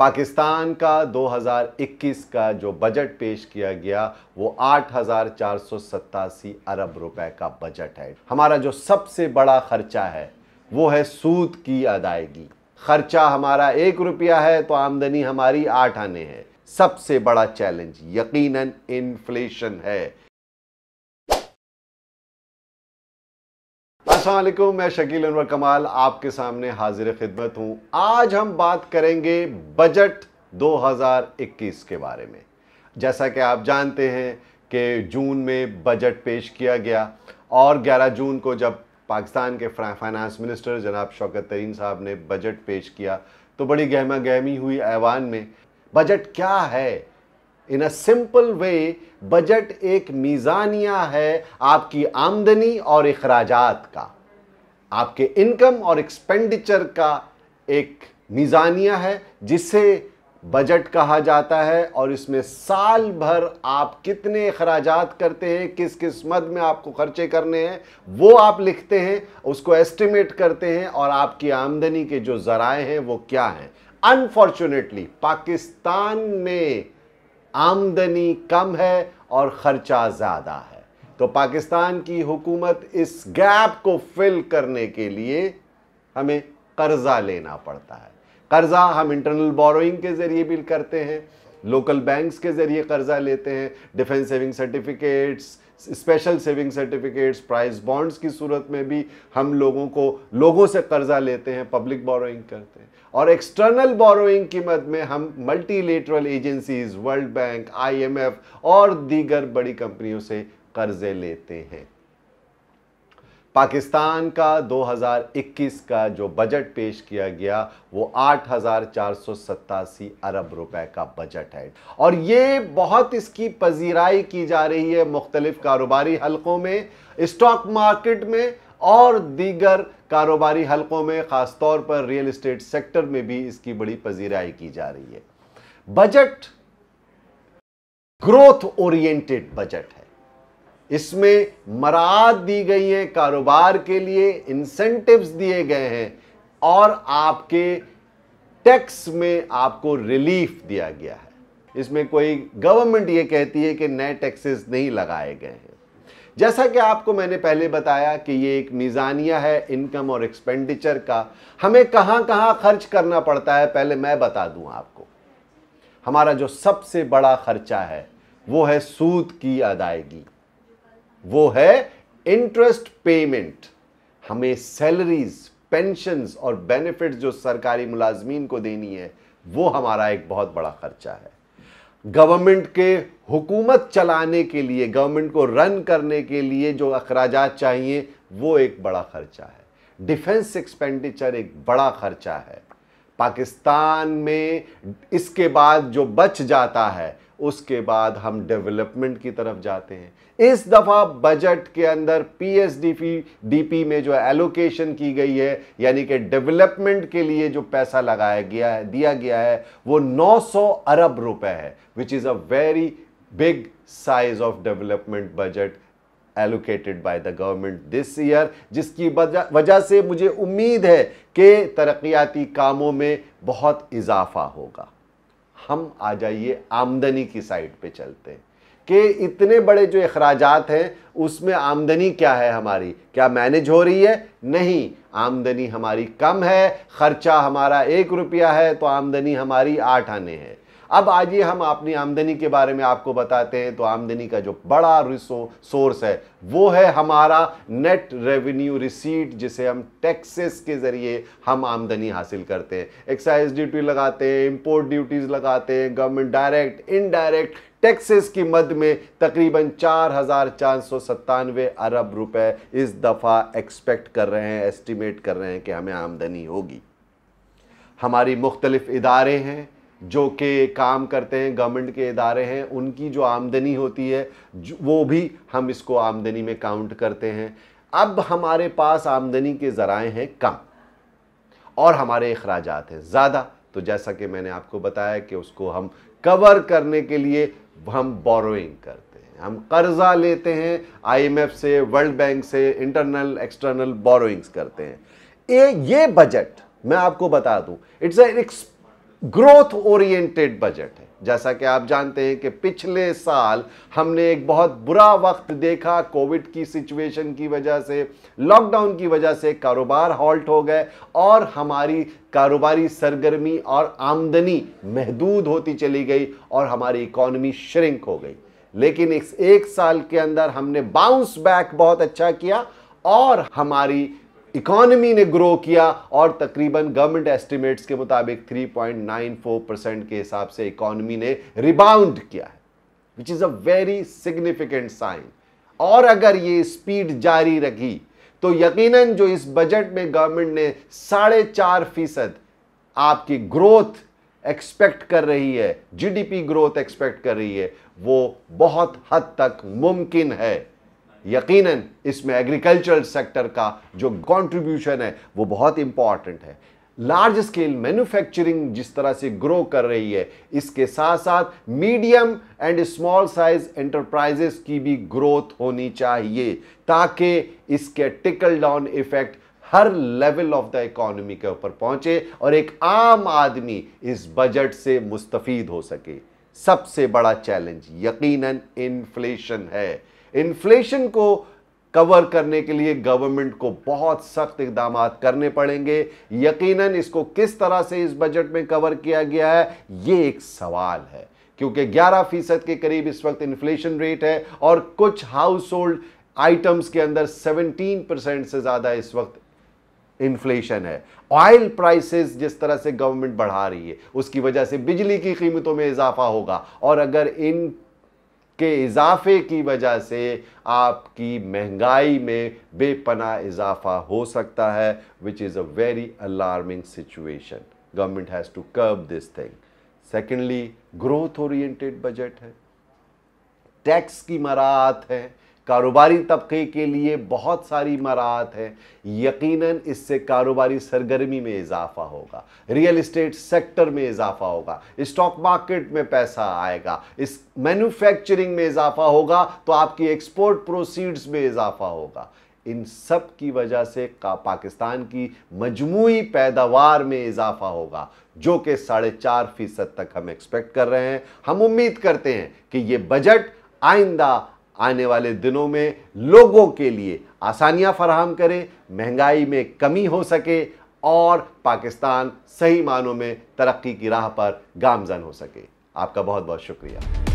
पाकिस्तान का 2021 का जो बजट पेश किया गया वो आठ अरब रुपए का बजट है हमारा जो सबसे बड़ा खर्चा है वो है सूद की अदायगी खर्चा हमारा एक रुपया है तो आमदनी हमारी आठ आने है सबसे बड़ा चैलेंज यकीनन इन्फ्लेशन है असलम मैं शकील अनवर कमाल आपके सामने हाजिर खिदमत हूँ आज हम बात करेंगे बजट 2021 के बारे में जैसा कि आप जानते हैं कि जून में बजट पेश किया गया और 11 जून को जब पाकिस्तान के फाइनेंस मिनिस्टर जनाब शौकत तरीन साहब ने बजट पेश किया तो बड़ी गहमा गहमी हुई ऐवान में बजट क्या है इन अ सिंपल वे बजट एक मीज़ानिया है आपकी आमदनी और अखराजात का आपके इनकम और एक्सपेंडिचर का एक मिज़ानिया है जिसे बजट कहा जाता है और इसमें साल भर आप कितने अखराज करते हैं किस किस मद में आपको खर्चे करने हैं वो आप लिखते हैं उसको एस्टिमेट करते हैं और आपकी आमदनी के जो ज़राए हैं वो क्या हैं अनफॉर्चुनेटली पाकिस्तान में आमदनी कम है और ख़र्चा ज़्यादा है तो पाकिस्तान की हुकूमत इस गैप को फिल करने के लिए हमें कर्जा लेना पड़ता है कर्जा हम इंटरनल बोरोइंग के जरिए भी करते हैं लोकल बैंक्स के जरिए कर्जा लेते हैं defence saving certificates special saving certificates prize bonds की सूरत में भी हम लोगों को लोगों से कर्जा लेते हैं पब्लिक बोरोइंग करते हैं और एक्सटर्नल बोरोइंग की मद में हम multilateral agencies world bank IMF और दीगर बड़ी कंपनियों से कर्जे लेते हैं पाकिस्तान का 2021 का जो बजट पेश किया गया वो आठ अरब रुपए का बजट है और ये बहुत इसकी पजीराई की जा रही है मुख्तलिफ कारोबारी हलकों में स्टॉक मार्केट में और दीगर कारोबारी हलकों में ख़ासतौर पर रियल इस्टेट सेक्टर में भी इसकी बड़ी पजीराई की जा रही है बजट ग्रोथ ओरिएंटेड बजट है इसमें मराद दी गई है कारोबार के लिए इंसेंटिव्स दिए गए हैं और आपके टैक्स में आपको रिलीफ दिया गया है इसमें कोई गवर्नमेंट ये कहती है कि नए टैक्सेस नहीं लगाए गए हैं जैसा कि आपको मैंने पहले बताया कि ये एक मिजानिया है इनकम और एक्सपेंडिचर का हमें कहाँ कहाँ खर्च करना पड़ता है पहले मैं बता दूं आपको हमारा जो सबसे बड़ा खर्चा है वो है सूद की अदायगी वो है इंटरेस्ट पेमेंट हमें सैलरीज पेंशंस और बेनिफिट्स जो सरकारी मुलाजमीन को देनी है वो हमारा एक बहुत बड़ा खर्चा है गवर्नमेंट के हुकूमत चलाने के लिए गवर्नमेंट को रन करने के लिए जो अखराज चाहिए वो एक बड़ा खर्चा है डिफेंस एक्सपेंडिचर एक बड़ा खर्चा है पाकिस्तान में इसके बाद जो बच जाता है उसके बाद हम डेवलपमेंट की तरफ जाते हैं इस दफ़ा बजट के अंदर पीएसडीपी डीपी में जो एलोकेशन की गई है यानी कि डेवलपमेंट के लिए जो पैसा लगाया गया है दिया गया है वो 900 अरब रुपए है which is a very big size of development budget allocated by the government this year जिसकी वजह से मुझे उम्मीद है कि तरक्याती कामों में बहुत इजाफा होगा हम आ जाइए आमदनी की साइड पे चलते हैं कि इतने बड़े जो अखराज हैं उसमें आमदनी क्या है हमारी क्या मैनेज हो रही है नहीं आमदनी हमारी कम है ख़र्चा हमारा एक रुपया है तो आमदनी हमारी आठ आने है अब आइए हम अपनी आमदनी के बारे में आपको बताते हैं तो आमदनी का जो बड़ा रिसो सोर्स है वो है हमारा नेट रेवेन्यू रिसीट जिसे हम टैक्सेस के जरिए हम आमदनी हासिल करते हैं एक्साइज ड्यूटी लगाते हैं इंपोर्ट ड्यूटीज लगाते हैं गवर्नमेंट डायरेक्ट इनडायरेक्ट टैक्सेस की मद में तकरीबन चार हजार चार सौ सत्तानवे अरब रुपए इस दफ़ा एक्सपेक्ट कर रहे हैं एस्टिमेट कर रहे हैं कि हमें आमदनी होगी हमारी मुख्तलिफ इदारे हैं जो के काम करते हैं गवर्नमेंट के इदारे हैं उनकी जो आमदनी होती है वो भी हम इसको आमदनी में काउंट करते हैं अब हमारे पास आमदनी के ज़राए हैं कम और हमारे अखराज हैं ज़्यादा तो जैसा कि मैंने आपको बताया कि उसको हम कवर करने के लिए हम बोरोइंग करते हैं हम कर्जा लेते हैं आईएमएफ से वर्ल्ड बैंक से इंटरनल एक्सटर्नल बोरोइंग्स करते हैं ए, ये बजट मैं आपको बता दूं it's an growth oriented budget है जैसा कि आप जानते हैं कि पिछले साल हमने एक बहुत बुरा वक्त देखा कोविड की सिचुएशन की वजह से लॉकडाउन की वजह से कारोबार हॉल्ट हो गए और हमारी कारोबारी सरगर्मी और आमदनी महदूद होती चली गई और हमारी इकोनॉमी श्रिंक हो गई लेकिन इस एक साल के अंदर हमने बाउंस बैक बहुत अच्छा किया और हमारी इकॉनमी ने ग्रो किया और तकरीबन गवर्नमेंट एस्टिमेट्स के मुताबिक 3.94 परसेंट के हिसाब से इकॉनमी ने रिबाउंड किया है which is a very significant sign और अगर ये स्पीड जारी रखी तो यकीनन जो इस बजट में गवर्नमेंट ने साढ़े चार फीसद आपकी ग्रोथ एक्सपेक्ट कर रही है जीडीपी ग्रोथ एक्सपेक्ट कर रही है वो बहुत हद तक मुमकिन है यकीनन इसमें एग्रीकल्चरल सेक्टर का जो कंट्रीब्यूशन है वो बहुत इंपॉर्टेंट है लार्ज स्केल मैन्युफैक्चरिंग जिस तरह से ग्रो कर रही है इसके साथ साथ medium and small size enterprises की भी ग्रोथ होनी चाहिए ताकि इसके टिकल डाउन इफेक्ट हर लेवल ऑफ द इकोनॉमी के ऊपर पहुंचे और एक आम आदमी इस बजट से मुस्तफीद हो सके सबसे बड़ा चैलेंज यकीनन इन्फ्लेशन है इन्फ्लेशन को कवर करने के लिए गवर्नमेंट को बहुत सख्त इकदाम करने पड़ेंगे यकीनन इसको किस तरह से इस बजट में कवर किया गया है ये एक सवाल है क्योंकि 11 फीसद के करीब इस वक्त इन्फ्लेशन रेट है और कुछ हाउस होल्ड आइटम्स के अंदर 17 परसेंट से ज़्यादा इस वक्त इन्फ्लेशन है ऑयल प्राइसेस जिस तरह से गवर्नमेंट बढ़ा रही है उसकी वजह से बिजली की कीमतों में इजाफा होगा और अगर इन के इजाफे की वजह से आपकी महंगाई में बेपना इजाफा हो सकता है which is a very alarming situation government has to curb this thing secondly growth oriented budget है टैक्स की मराहत है कारोबारी तबके के लिए बहुत सारी मराहत है यकीनन इससे कारोबारी सरगर्मी में इजाफा होगा रियल इस्टेट सेक्टर में इजाफा होगा स्टॉक मार्केट में पैसा आएगा इस मैन्युफैक्चरिंग में इजाफा होगा तो आपकी एक्सपोर्ट प्रोसीड्स में इजाफा होगा इन सब की वजह से पाकिस्तान की मजमू पैदावार में इजाफा होगा जो कि साढ़े चार फीसद तक हम एक्सपेक्ट कर रहे हैं हम उम्मीद करते हैं कि यह बजट आइंदा आने वाले दिनों में लोगों के लिए आसानियां फराहम करे महंगाई में कमी हो सके और पाकिस्तान सही मानों में तरक्की की राह पर गामजन हो सके आपका बहुत बहुत शुक्रिया